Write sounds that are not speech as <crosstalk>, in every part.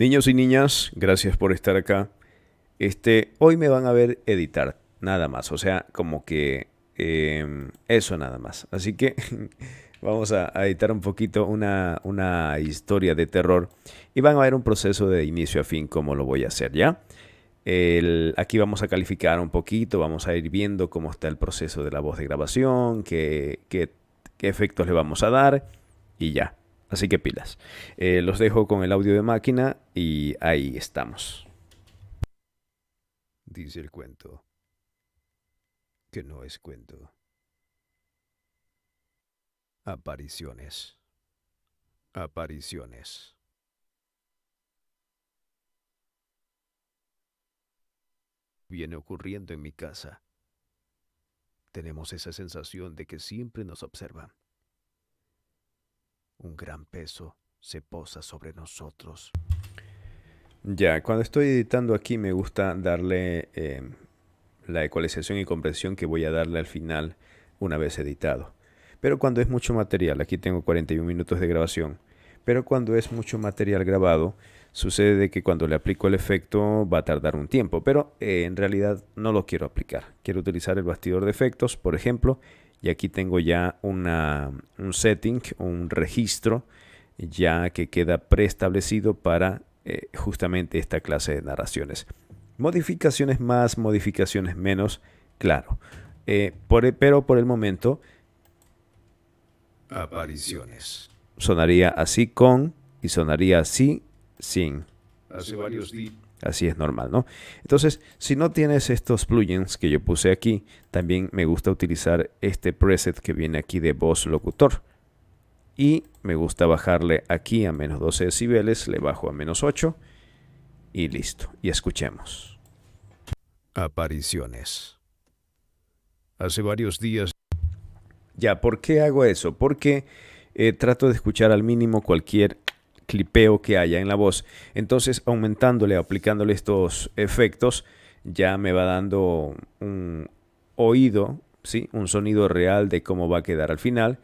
Niños y niñas, gracias por estar acá. Este, hoy me van a ver editar, nada más. O sea, como que em, eso nada más. Así que <laughs> vamos a, editar un poquito una, historia de terror y van a ver un proceso de inicio a fin como lo voy a hacer, ¿ya? aquí vamos a calificar un poquito, vamos a ir viendo cómo está el proceso de la voz de grabación, qué, qué efectos le vamos a dar y ya. Así que pilas. Eh, los dejo con el audio de máquina y ahí estamos. Dice el cuento que no es cuento. Apariciones. Apariciones. Viene ocurriendo en mi casa. Tenemos esa sensación de que siempre nos observan un gran peso se posa sobre nosotros. Ya, cuando estoy editando aquí me gusta darle em, la ecualización y compresión que voy a darle al final una vez editado. Pero cuando es mucho material, aquí tengo 41 minutos de grabación, pero cuando es mucho material grabado, sucede que cuando le aplico el efecto va a tardar un tiempo, pero eh, en realidad no lo quiero aplicar. Quiero utilizar el bastidor de efectos, por ejemplo, y aquí tengo ya un setting, un registro ya que queda preestablecido para eh, justamente esta clase de narraciones. Modificaciones más, modificaciones menos, claro. Eh, e, pero por el momento... Apariciones. Sonaría así con y sonaría así sin. Hace varios Así es normal, ¿no? Entonces, si no tienes estos plugins que yo puse aquí, también me gusta utilizar este preset que viene aquí de voz locutor. Y me gusta bajarle aquí a menos 12 decibeles, le bajo a menos 8 y listo. Y escuchemos. Apariciones. Hace varios días... Ya, ¿por qué hago eso? Porque eh, trato de escuchar al mínimo cualquier clipeo que haya en la voz. Entonces, aumentándole, aplicándole estos efectos, ya me va dando un oído, ¿sí? un sonido real de cómo va a quedar al final.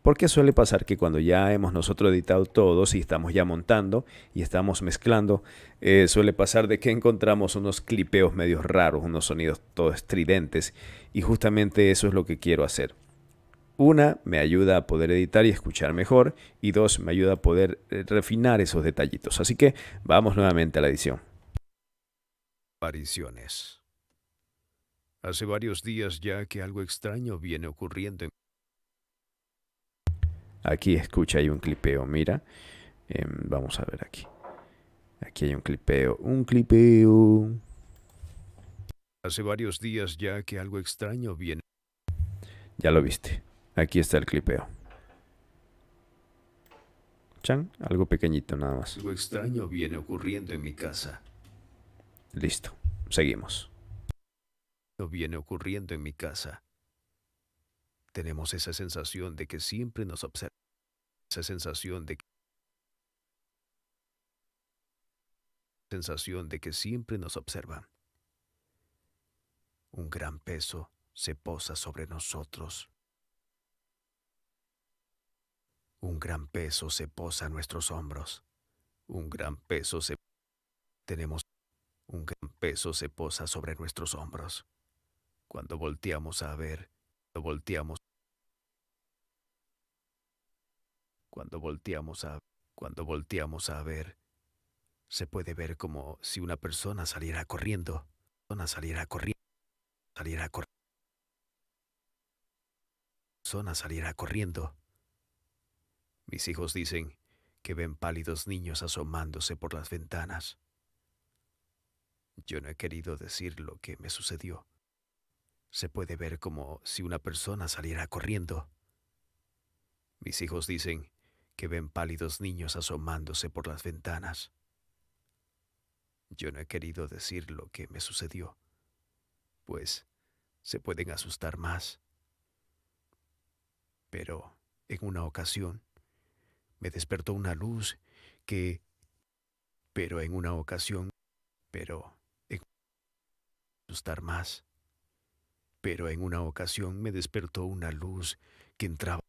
Porque suele pasar que cuando ya hemos nosotros editado todos y estamos ya montando y estamos mezclando, eh, suele pasar de que encontramos unos clipeos medios raros, unos sonidos todos estridentes. Y justamente eso es lo que quiero hacer. Una, me ayuda a poder editar y escuchar mejor. Y dos, me ayuda a poder eh, refinar esos detallitos. Así que vamos nuevamente a la edición. Apariciones. Hace varios días ya que algo extraño viene ocurriendo Aquí escucha, hay un clipeo, mira. Em, vamos a ver aquí. Aquí hay un clipeo, un clipeo. Hace varios días ya que algo extraño viene. Ya lo viste. Aquí está el clipeo. Chan, algo pequeñito nada más. Algo extraño viene ocurriendo en mi casa. Listo, seguimos. Lo viene ocurriendo en mi casa. Tenemos esa sensación de que siempre nos observa. Esa sensación de que sensación de que siempre nos observan. Un gran peso se posa sobre nosotros. Un gran peso se posa en nuestros hombros. Un gran peso se tenemos un gran peso se posa sobre nuestros hombros. Cuando volteamos a ver, cuando volteamos cuando volteamos a cuando volteamos a ver, se puede ver como si una persona saliera corriendo, persona saliera corriendo, saliera persona saliera corriendo. Mis hijos dicen que ven pálidos niños asomándose por las ventanas. Yo no he querido decir lo que me sucedió. Se puede ver como si una persona saliera corriendo. Mis hijos dicen que ven pálidos niños asomándose por las ventanas. Yo no he querido decir lo que me sucedió, pues se pueden asustar más. Pero en una ocasión, me despertó una luz que, pero en una ocasión, pero en más, pero en una ocasión me despertó una luz que entraba,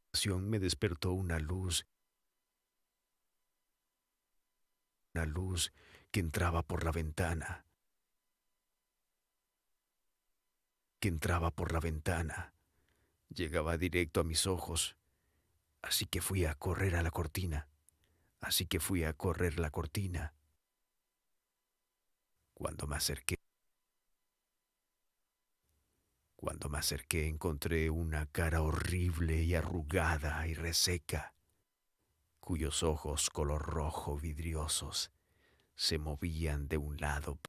me despertó una luz, una luz que entraba por la ventana, que entraba por la ventana, llegaba directo a mis ojos Así que fui a correr a la cortina. Así que fui a correr la cortina. Cuando me acerqué, cuando me acerqué encontré una cara horrible y arrugada y reseca, cuyos ojos color rojo vidriosos se movían de un lado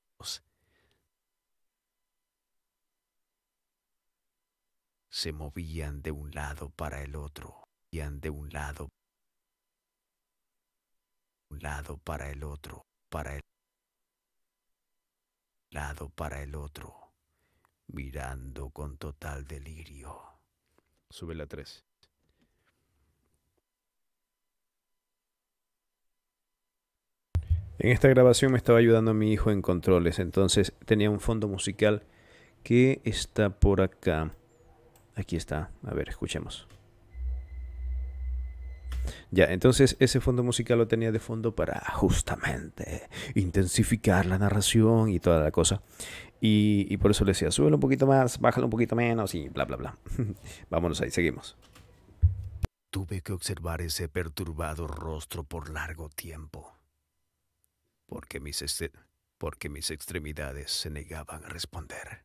se movían de un lado para el otro de un lado, un lado para el otro, para el lado para el otro, mirando con total delirio. Sube la 3. En esta grabación me estaba ayudando mi hijo en controles, entonces tenía un fondo musical que está por acá. Aquí está, a ver, escuchemos. Ya, entonces ese fondo musical lo tenía de fondo para justamente intensificar la narración y toda la cosa. Y, por eso le decía, súbelo un poquito más, bájalo un poquito menos y bla, bla, bla. <laughs> Vámonos ahí, seguimos. Tuve que observar ese perturbado rostro por largo tiempo, porque mis, porque mis extremidades se negaban a responder.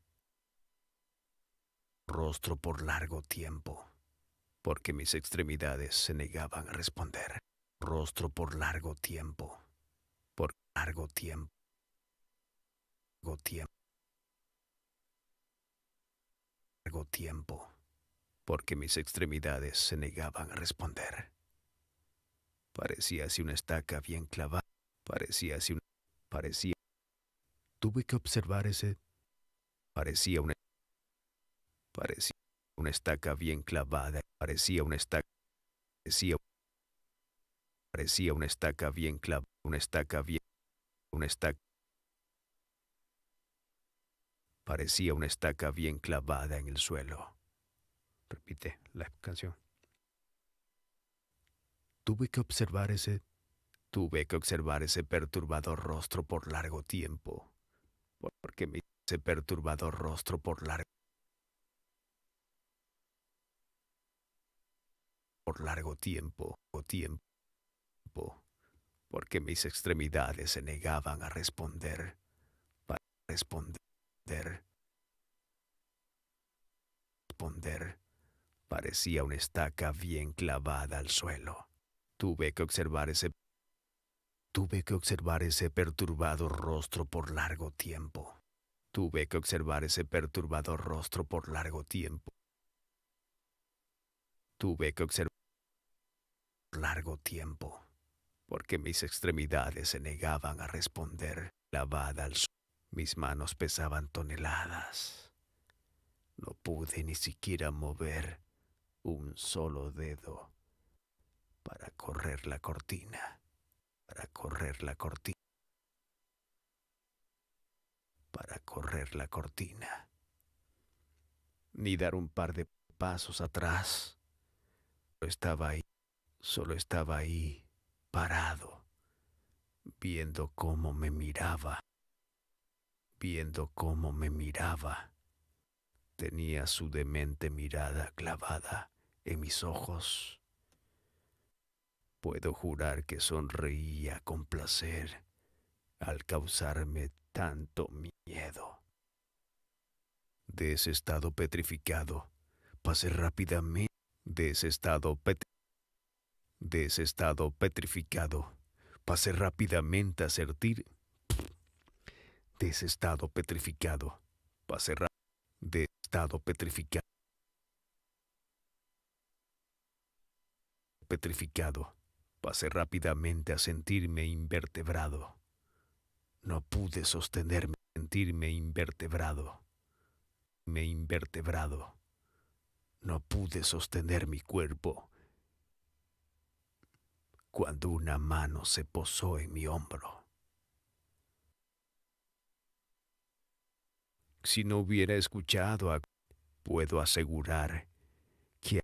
Rostro por largo tiempo porque mis extremidades se negaban a responder. Rostro por largo tiempo, por largo tiempo, largo tiempo, largo tiempo, porque mis extremidades se negaban a responder. Parecía así una estaca bien clavada, parecía así una, parecía. Tuve que observar ese, parecía una, parecía estaca bien clavada, parecía una estaca, parecía, parecía una estaca bien clavada, una estaca bien, una estaca, parecía una estaca bien clavada en el suelo. Repite la canción. Tuve que observar ese Tuve que observar ese perturbador rostro por largo tiempo, porque mi ese perturbador rostro por largo por largo tiempo o tiempo, porque mis extremidades se negaban a responder, para responder, responder. Parecía una estaca bien clavada al suelo. Tuve que observar ese Tuve que observar ese perturbado rostro por largo tiempo. Tuve que observar ese perturbado rostro por largo tiempo. Tuve que observar largo tiempo, porque mis extremidades se negaban a responder. Lavada al sol, mis manos pesaban toneladas. No pude ni siquiera mover un solo dedo para correr la cortina, para correr la cortina, para correr la cortina, ni dar un par de pasos atrás estaba ahí, solo estaba ahí, parado, viendo cómo me miraba, viendo cómo me miraba. Tenía su demente mirada clavada en mis ojos. Puedo jurar que sonreía con placer al causarme tanto miedo. De ese estado petrificado, pasé rápidamente de ese estado, petrificado. Pasé rápidamente a sentir de ese estado petrificado. Pasé de estado petrificado. Petrificado. Pasé rápidamente a sentirme invertebrado. No pude sostenerme, sentirme invertebrado. Me invertebrado. No pude sostener mi cuerpo cuando una mano se posó en mi hombro. Si no hubiera escuchado a... Puedo asegurar que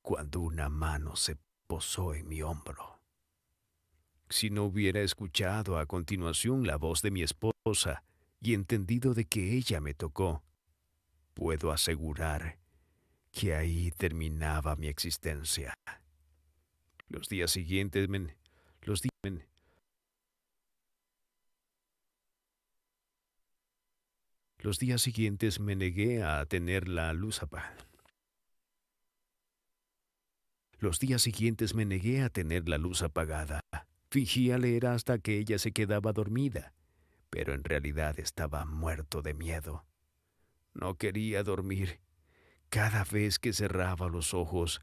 cuando una mano se posó en mi hombro. Si no hubiera escuchado a continuación la voz de mi esposa y entendido de que ella me tocó, puedo asegurar que ahí terminaba mi existencia. Los días siguientes, me... los días... los días siguientes me negué a tener la luz apagada. Los días siguientes me negué a tener la luz apagada. Fingía leer hasta que ella se quedaba dormida, pero en realidad estaba muerto de miedo. No quería dormir cada vez que cerraba los ojos,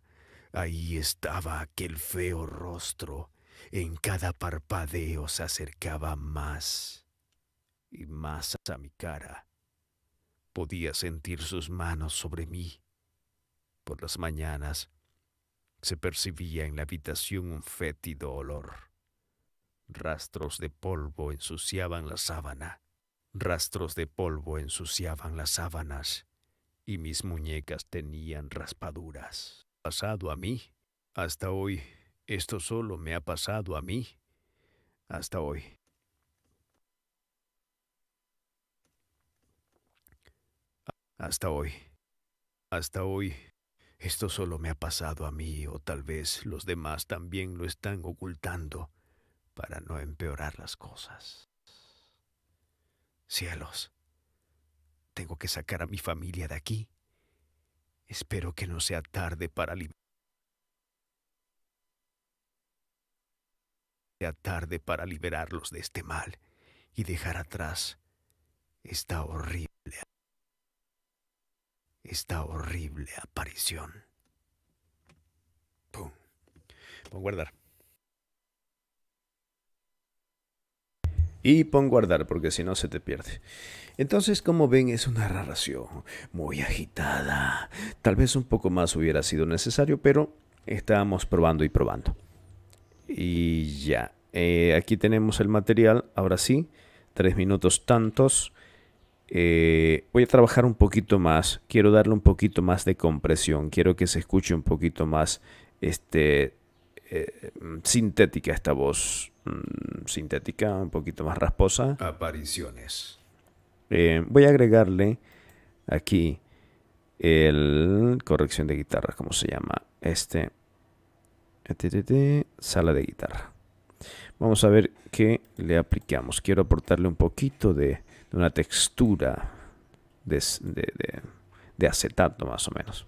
ahí estaba aquel feo rostro. En cada parpadeo se acercaba más y más a mi cara. Podía sentir sus manos sobre mí. Por las mañanas se percibía en la habitación un fétido olor. Rastros de polvo ensuciaban la sábana. Rastros de polvo ensuciaban las sábanas y mis muñecas tenían raspaduras. Pasado a mí, hasta hoy, esto solo me ha pasado a mí, hasta hoy. Hasta hoy, hasta hoy, esto solo me ha pasado a mí o tal vez los demás también lo están ocultando para no empeorar las cosas. Cielos, tengo que sacar a mi familia de aquí. Espero que no sea tarde para liberarlos de este mal y dejar atrás esta horrible esta horrible aparición. Pum. Voy a guardar. y pon guardar porque si no se te pierde. Entonces, como ven, es una narración muy agitada. Tal vez un poco más hubiera sido necesario, pero estábamos probando y probando. Y ya, eh, aquí tenemos el material, ahora sí, tres minutos tantos. Eh, voy a trabajar un poquito más, quiero darle un poquito más de compresión, quiero que se escuche un poquito más este eh, sintética esta voz. Mm, sintética, un poquito más rasposa. Apariciones. Eh, voy a agregarle aquí el corrección de guitarra, como se llama. Este. Sala de guitarra. Vamos a ver qué le aplicamos. Quiero aportarle un poquito de, una textura de acetato más o menos.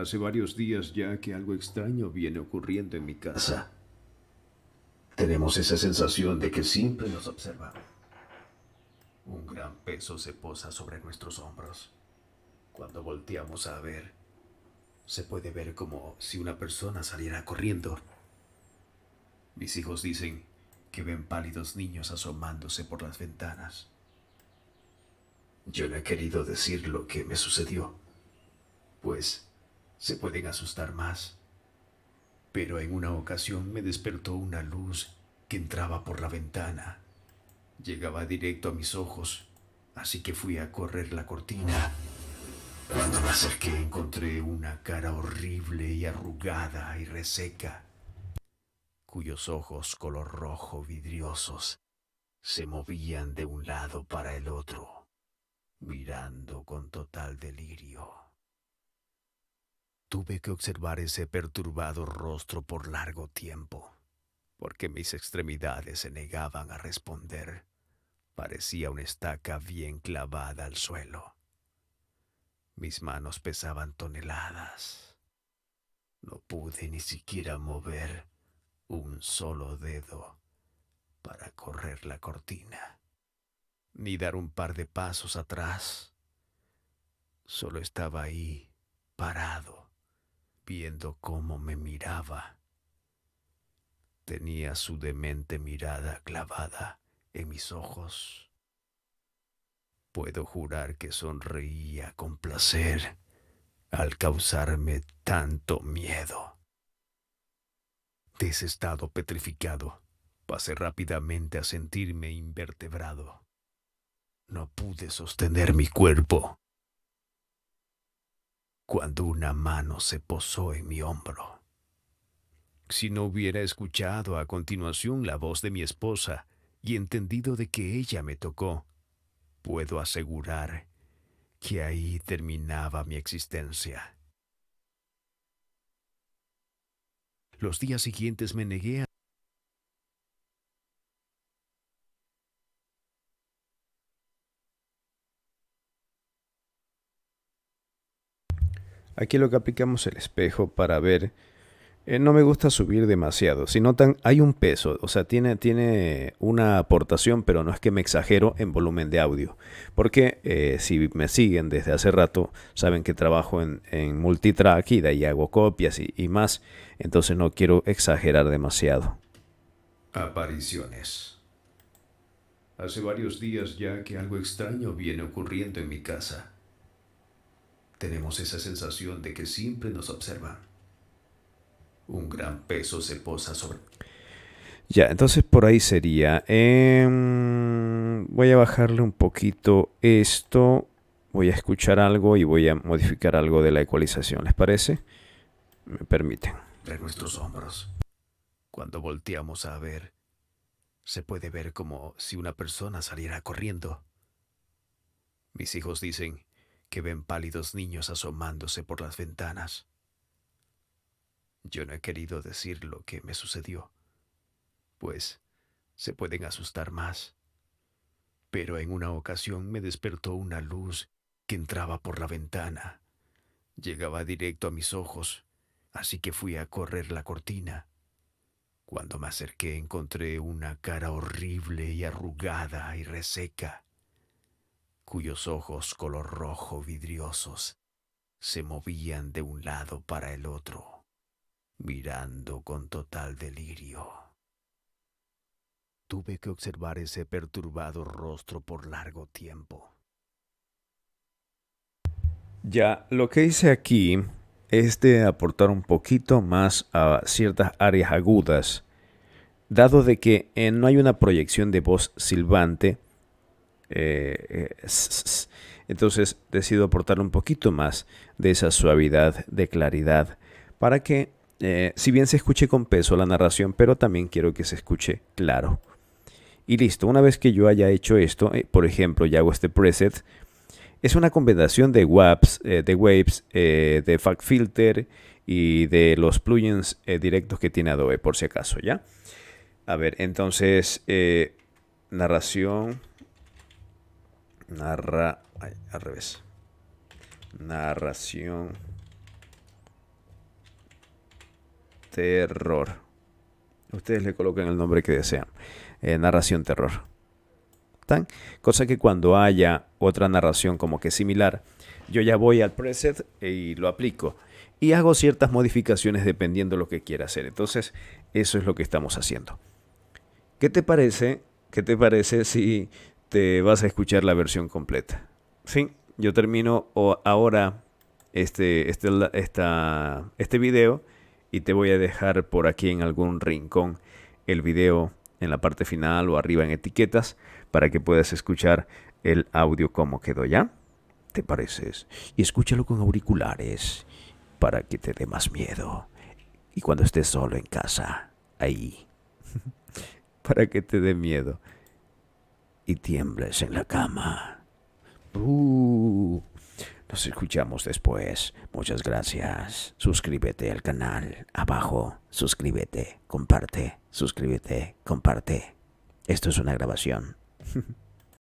Hace varios días ya que algo extraño viene ocurriendo en mi casa. Tenemos esa sensación de que siempre nos observa. Un gran peso se posa sobre nuestros hombros. Cuando volteamos a ver, se puede ver como si una persona saliera corriendo. Mis hijos dicen que ven pálidos niños asomándose por las ventanas. Yo no he querido decir lo que me sucedió, pues se pueden asustar más. Pero en una ocasión me despertó una luz que entraba por la ventana. Llegaba directo a mis ojos, así que fui a correr la cortina. Cuando me acerqué encontré una cara horrible y arrugada y reseca, cuyos ojos color rojo vidriosos se movían de un lado para el otro, mirando con total delirio. Tuve que observar ese perturbado rostro por largo tiempo, porque mis extremidades se negaban a responder. Parecía una estaca bien clavada al suelo. Mis manos pesaban toneladas. No pude ni siquiera mover un solo dedo para correr la cortina, ni dar un par de pasos atrás. Solo estaba ahí, parado, viendo cómo me miraba. Tenía su demente mirada clavada en mis ojos. Puedo jurar que sonreía con placer al causarme tanto miedo. De estado petrificado, pasé rápidamente a sentirme invertebrado. No pude sostener mi cuerpo cuando una mano se posó en mi hombro. Si no hubiera escuchado a continuación la voz de mi esposa y entendido de que ella me tocó, puedo asegurar que ahí terminaba mi existencia. Los días siguientes me negué a Aquí lo que aplicamos el espejo para ver. Eh, no me gusta subir demasiado. Si notan, hay un peso, o sea, tiene, tiene una aportación, pero no es que me exagero en volumen de audio. Porque eh, si me siguen desde hace rato, saben que trabajo en, en multitrack y de ahí hago copias y más. Entonces no quiero exagerar demasiado. Apariciones. Hace varios días ya que algo extraño viene ocurriendo en mi casa. Tenemos esa sensación de que siempre nos observan. Un gran peso se posa sobre... Ya, entonces por ahí sería... Em, voy a bajarle un poquito esto. Voy a escuchar algo y voy a modificar algo de la ecualización. ¿Les parece? Me permiten. De nuestros hombros. Cuando volteamos a ver, se puede ver como si una persona saliera corriendo. Mis hijos dicen, que ven pálidos niños asomándose por las ventanas. Yo no he querido decir lo que me sucedió, pues se pueden asustar más. Pero en una ocasión me despertó una luz que entraba por la ventana. Llegaba directo a mis ojos, así que fui a correr la cortina. Cuando me acerqué encontré una cara horrible y arrugada y reseca cuyos ojos color rojo vidriosos se movían de un lado para el otro, mirando con total delirio. Tuve que observar ese perturbado rostro por largo tiempo. Ya, lo que hice aquí es de aportar un poquito más a ciertas áreas agudas, dado de que eh, no hay una proyección de voz silbante, eh, eh, entonces decido aportar un poquito más de esa suavidad, de claridad, para que, eh, si bien se escuche con peso la narración, pero también quiero que se escuche claro. Y listo, una vez que yo haya hecho esto, por ejemplo, ya hago este preset, es una combinación de WAPs, de Waves, de Fact Filter y de los plugins directos que tiene Adobe, por si acaso, ¿ya? A ver, entonces, narración, Narra. al revés. Narración. Terror. Ustedes le colocan el nombre que desean. Eh, narración terror. ¿Tan? Cosa que cuando haya otra narración como que similar, yo ya voy al preset e, y lo aplico. Y hago ciertas modificaciones dependiendo de lo que quiera hacer. Entonces, eso es lo que estamos haciendo. ¿Qué te parece? ¿Qué te parece si te vas a escuchar la versión completa. Sí, yo termino ahora este, este, este video y te voy a dejar por aquí en algún rincón el video en la parte final o arriba en etiquetas para que puedas escuchar el audio como quedó ya. ¿Te pareces? Y escúchalo con auriculares para que te dé más miedo. Y cuando estés solo en casa, ahí, <laughs> para que te dé miedo y tiembles en la cama. nos escuchamos después. Muchas gracias. Suscríbete al canal. Abajo. Suscríbete. Comparte. Suscríbete. Comparte. Esto es una grabación. <laughs>